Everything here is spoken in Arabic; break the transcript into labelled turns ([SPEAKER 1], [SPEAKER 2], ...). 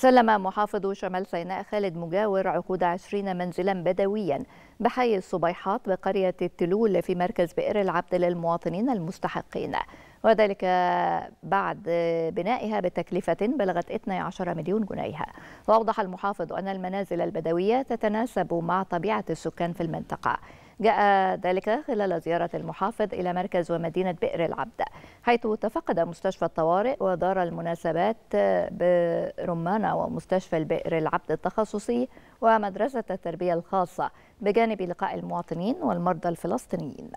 [SPEAKER 1] سلم محافظ شمال سيناء خالد مجاور عقود 20 منزلا بدويا بحي الصبيحات بقرية التلول في مركز بئر العبد للمواطنين المستحقين وذلك بعد بنائها بتكلفة بلغت 12 مليون جنيه وأوضح المحافظ أن المنازل البدوية تتناسب مع طبيعة السكان في المنطقة جاء ذلك خلال زيارة المحافظ إلى مركز ومدينة بئر العبد حيث تفقد مستشفى الطوارئ ودار المناسبات برمانة ومستشفى البئر العبد التخصصي ومدرسة التربية الخاصة بجانب لقاء المواطنين والمرضى الفلسطينيين